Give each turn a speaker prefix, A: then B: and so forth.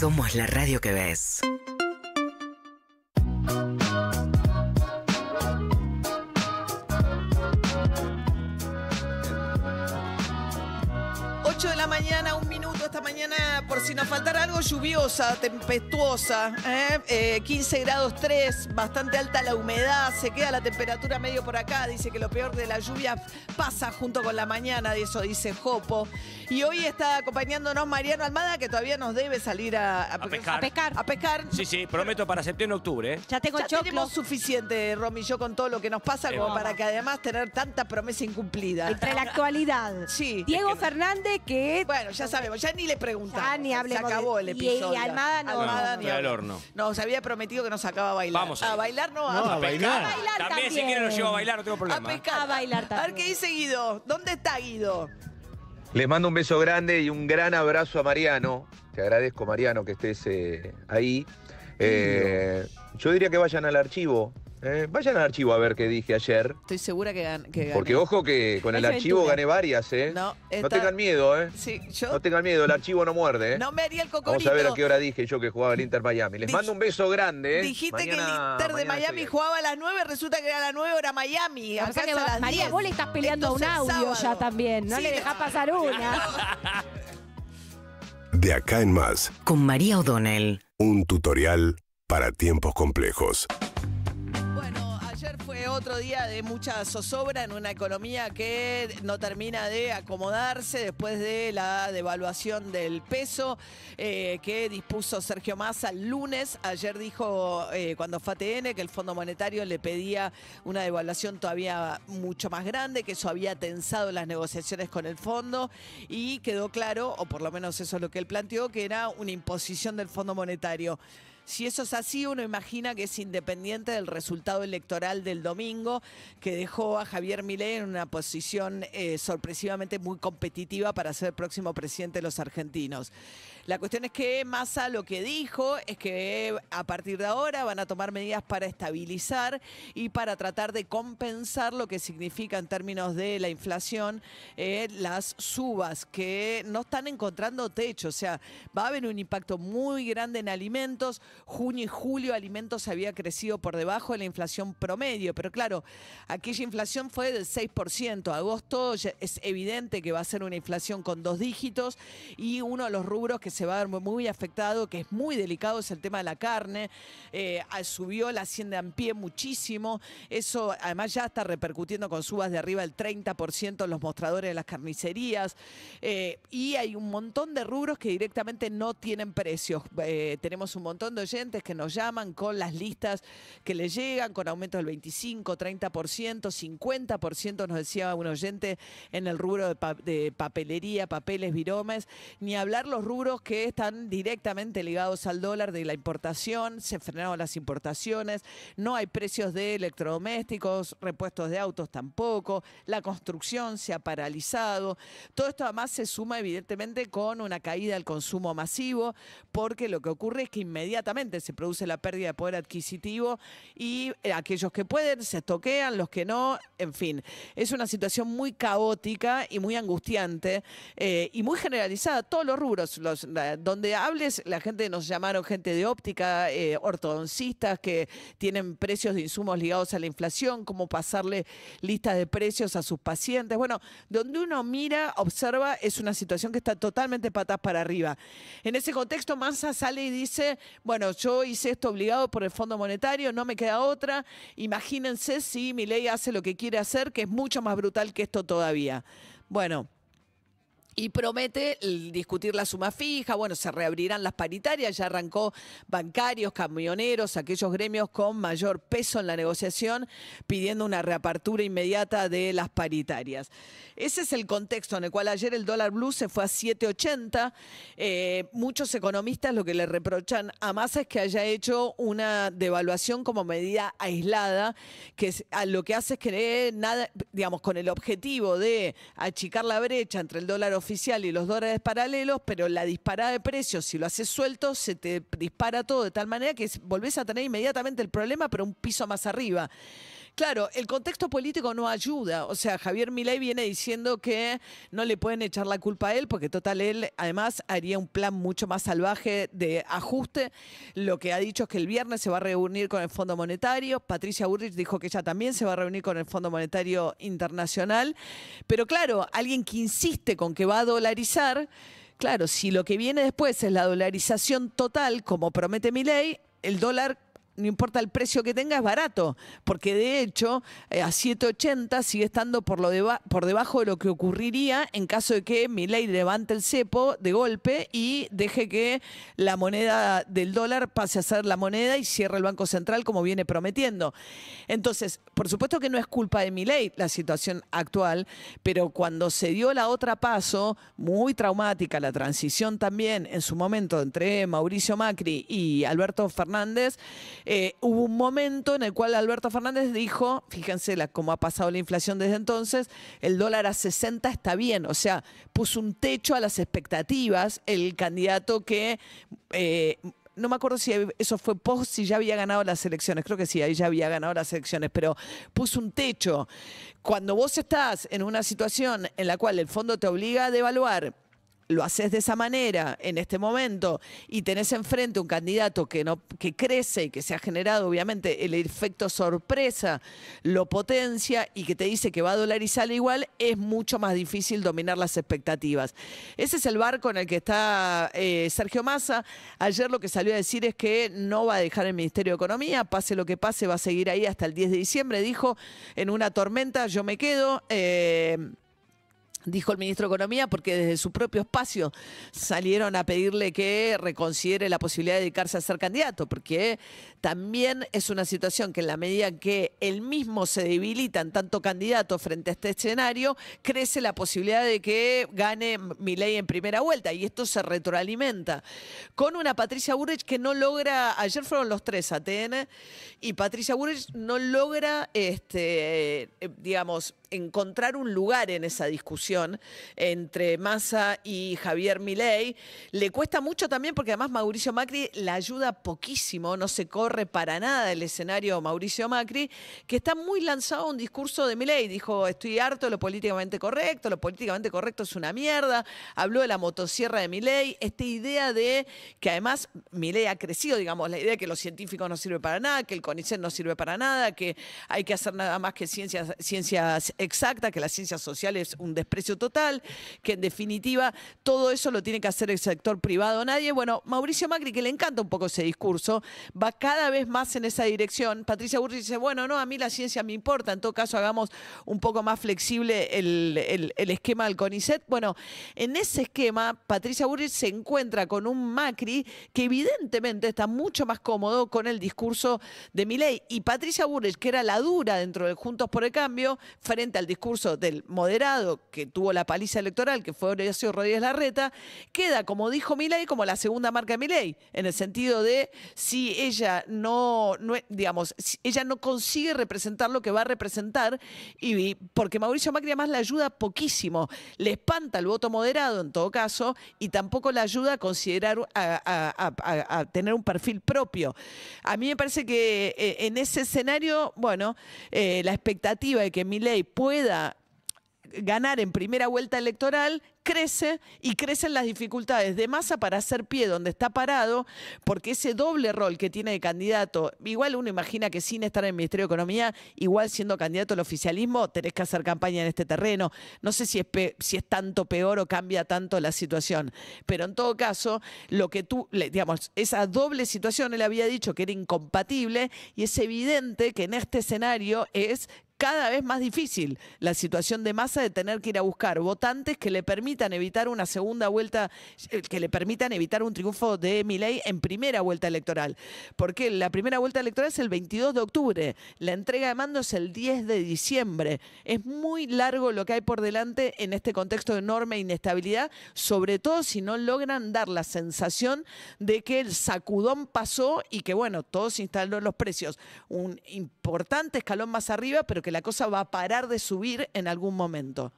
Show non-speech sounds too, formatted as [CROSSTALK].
A: Somos la radio que ves. Ocho de la mañana, esta mañana, por si nos faltara algo, lluviosa, tempestuosa. 15 ¿eh? Eh, grados 3, bastante alta la humedad, se queda la temperatura medio por acá. Dice que lo peor de la lluvia pasa junto con la mañana, de eso dice Jopo. Y hoy está acompañándonos Mariano Almada, que todavía nos debe salir a, pescar. a pescar. Sí, sí, prometo para septiembre, octubre. ¿eh? Ya tengo ya tenemos suficiente, Romy, yo con todo lo que nos pasa, como para que además tener tanta promesa incumplida. Entre la actualidad. Sí. Diego Fernández, que... Bueno, ya sabemos, ya ni le preguntamos. se acabó el y- y episodio. Almada no. Almada había prometido que nos sacaba a bailar. Vamos a bailar no vamos. a bailar. También, si también. nos lleva a bailar, no tengo problema. A bailar A ver qué dice Guido. ¿Dónde está Guido? Les mando un beso grande y un gran abrazo a Mariano. Te agradezco, Mariano, que estés eh, ahí. Eh, yo diría que vayan al archivo eh, vayan al archivo a ver qué dije ayer. Estoy segura que, gané. Porque ojo que con el archivo gané varias, ¿eh? No, tengan miedo, ¿eh? No tengan miedo, el archivo no muerde, ¿eh? No me haría el Vamos a ver a qué hora dije yo que jugaba el Inter Miami. Les mando un beso grande, ¿eh? Dijiste que el Inter de Miami jugaba a las 9, resulta que era a las 9 era Miami. las María, vos le estás peleando un audio ya también. No le dejás pasar una. [LAUGHS] De acá en más. Con María O'Donnell. Un tutorial para tiempos complejos otro día de mucha zozobra en una economía que no termina de acomodarse después de la devaluación del peso eh, que dispuso Sergio Massa el lunes. Ayer dijo eh, cuando fue que el Fondo Monetario le pedía una devaluación todavía mucho más grande, que eso había tensado las negociaciones con el fondo y quedó claro, o por lo menos eso es lo que él planteó, que era una imposición del Fondo Monetario. Si eso es así, uno imagina que es independiente del resultado electoral del domingo, que dejó a Javier Milei en una posición eh, sorpresivamente muy competitiva para ser el próximo presidente de los argentinos. La cuestión es que Massa lo que dijo es que a partir de ahora van a tomar medidas para estabilizar y para tratar de compensar lo que significa en términos de la inflación eh, las subas que no están encontrando techo. O sea, va a haber un impacto muy grande en alimentos. Junio y julio alimentos había crecido por debajo de la inflación promedio, pero claro, aquella inflación fue del 6%. Agosto es evidente que va a ser una inflación con dos dígitos y uno de los rubros que se se va a ver muy afectado, que es muy delicado, es el tema de la carne. Eh, ah, subió la hacienda en pie muchísimo. Eso además ya está repercutiendo con subas de arriba del 30% en los mostradores de las carnicerías. Eh, y hay un montón de rubros que directamente no tienen precios. Eh, tenemos un montón de oyentes que nos llaman con las listas que le llegan, con aumentos del 25, 30%, 50%, nos decía un oyente en el rubro de, de papelería, papeles, viromes. Ni hablar los rubros que están directamente ligados al dólar de la importación, se frenaron las importaciones, no hay precios de electrodomésticos, repuestos de autos tampoco, la construcción se ha paralizado. Todo esto además se suma evidentemente con una caída del consumo masivo, porque lo que ocurre es que inmediatamente se produce la pérdida de poder adquisitivo y eh, aquellos que pueden se estoquean, los que no, en fin, es una situación muy caótica y muy angustiante eh, y muy generalizada. Todos los rubros, los donde hables, la gente nos llamaron gente de óptica, eh, ortodoncistas que tienen precios de insumos ligados a la inflación, cómo pasarle listas de precios a sus pacientes. Bueno, donde uno mira, observa, es una situación que está totalmente patas para arriba. En ese contexto, Mansa sale y dice, bueno, yo hice esto obligado por el Fondo Monetario, no me queda otra. Imagínense si mi ley hace lo que quiere hacer, que es mucho más brutal que esto todavía. Bueno, y promete discutir la suma fija, bueno, se reabrirán las paritarias, ya arrancó bancarios, camioneros, aquellos gremios con mayor peso en la negociación, pidiendo una reapertura inmediata de las paritarias. Ese es el contexto en el cual ayer el dólar blue se fue a 7,80. Eh, muchos economistas lo que le reprochan a Massa es que haya hecho una devaluación como medida aislada, que lo que hace es que eh, nada, digamos, con el objetivo de achicar la brecha entre el dólar oficial y los dólares paralelos, pero la disparada de precios, si lo haces suelto, se te dispara todo de tal manera que volvés a tener inmediatamente el problema, pero un piso más arriba. Claro, el contexto político no ayuda. O sea, Javier Milei viene diciendo que no le pueden echar la culpa a él, porque total, él además haría un plan mucho más salvaje de ajuste. Lo que ha dicho es que el viernes se va a reunir con el Fondo Monetario. Patricia Burrich dijo que ella también se va a reunir con el Fondo Monetario Internacional. Pero claro, alguien que insiste con que va a dolarizar. Claro, si lo que viene después es la dolarización total, como promete mi el dólar no importa el precio que tenga, es barato, porque de hecho eh, a 7,80 sigue estando por, lo por debajo de lo que ocurriría en caso de que Milei levante el cepo de golpe y deje que la moneda del dólar pase a ser la moneda y cierre el Banco Central como viene prometiendo. Entonces, por supuesto que no es culpa de Milei la situación actual, pero cuando se dio la otra paso, muy traumática la transición también en su momento entre Mauricio Macri y Alberto Fernández, eh, hubo un momento en el cual Alberto Fernández dijo, fíjense la, cómo ha pasado la inflación desde entonces, el dólar a 60 está bien, o sea, puso un techo a las expectativas el candidato que... Eh, no me acuerdo si eso fue post, si ya había ganado las elecciones, creo que sí, ahí ya había ganado las elecciones, pero puso un techo. Cuando vos estás en una situación en la cual el fondo te obliga a devaluar lo haces de esa manera en este momento y tenés enfrente un candidato que, no, que crece y que se ha generado obviamente el efecto sorpresa, lo potencia y que te dice que va a dolarizar igual, es mucho más difícil dominar las expectativas. Ese es el barco en el que está eh, Sergio Massa. Ayer lo que salió a decir es que no va a dejar el Ministerio de Economía, pase lo que pase, va a seguir ahí hasta el 10 de diciembre. Dijo, en una tormenta yo me quedo. Eh, dijo el ministro de Economía, porque desde su propio espacio salieron a pedirle que reconsidere la posibilidad de dedicarse a ser candidato, porque también es una situación que en la medida que él mismo se debilita en tanto candidato frente a este escenario, crece la posibilidad de que gane ley en primera vuelta, y esto se retroalimenta. Con una Patricia Burrich que no logra, ayer fueron los tres a y Patricia Burrich no logra, este, eh, digamos, encontrar un lugar en esa discusión entre Massa y Javier Milei. Le cuesta mucho también porque además Mauricio Macri la ayuda poquísimo, no se corre para nada el escenario Mauricio Macri, que está muy lanzado un discurso de Milei. Dijo, estoy harto de lo políticamente correcto, lo políticamente correcto es una mierda. Habló de la motosierra de Milei, esta idea de que además Milei ha crecido, digamos, la idea de que los científicos no sirve para nada, que el CONICET no sirve para nada, que hay que hacer nada más que ciencias, ciencias exactas, que la ciencia social es un desprecio total, que en definitiva todo eso lo tiene que hacer el sector privado, nadie. Bueno, Mauricio Macri, que le encanta un poco ese discurso, va cada vez más en esa dirección. Patricia Burri dice, bueno, no, a mí la ciencia me importa, en todo caso hagamos un poco más flexible el, esquema del CONICET. Bueno, en ese esquema, Patricia Burri se encuentra con un Macri que evidentemente está mucho más cómodo con el discurso de Milei. Y Patricia Burri, que era la dura dentro de Juntos por el Cambio, frente al discurso del moderado, que tuvo la paliza electoral, que fue Horacio Rodríguez Larreta, queda, como dijo Milei, como la segunda marca de Milei, en el sentido de si ella no, digamos, ella no consigue representar lo que va a representar, y, porque Mauricio Macri además la ayuda poquísimo, le espanta el voto moderado en todo caso, y tampoco la ayuda a considerar, a, tener un perfil propio. A mí me parece que eh, en ese escenario, bueno, eh, la expectativa de que Milei pueda ganar en primera vuelta electoral, crece y crecen las dificultades de masa para hacer pie donde está parado, porque ese doble rol que tiene de candidato, igual uno imagina que sin estar en el Ministerio de Economía, igual siendo candidato al oficialismo, tenés que hacer campaña en este terreno. No sé si es, si es tanto peor o cambia tanto la situación, pero en todo caso, lo que tú, digamos, esa doble situación, él había dicho que era incompatible y es evidente que en este escenario es cada vez más difícil la situación de masa de tener que ir a buscar votantes que le permitan evitar una segunda vuelta, eh, que le permitan evitar un triunfo de Miley en primera vuelta electoral. Porque la primera vuelta electoral es el 22 de octubre, la entrega de mando es el 10 de diciembre. Es muy largo lo que hay por delante en este contexto de enorme inestabilidad, sobre todo si no logran dar la sensación de que el sacudón pasó y que, bueno, todos instalaron los precios. Un importante escalón más arriba, pero que la cosa va a parar de subir en algún momento.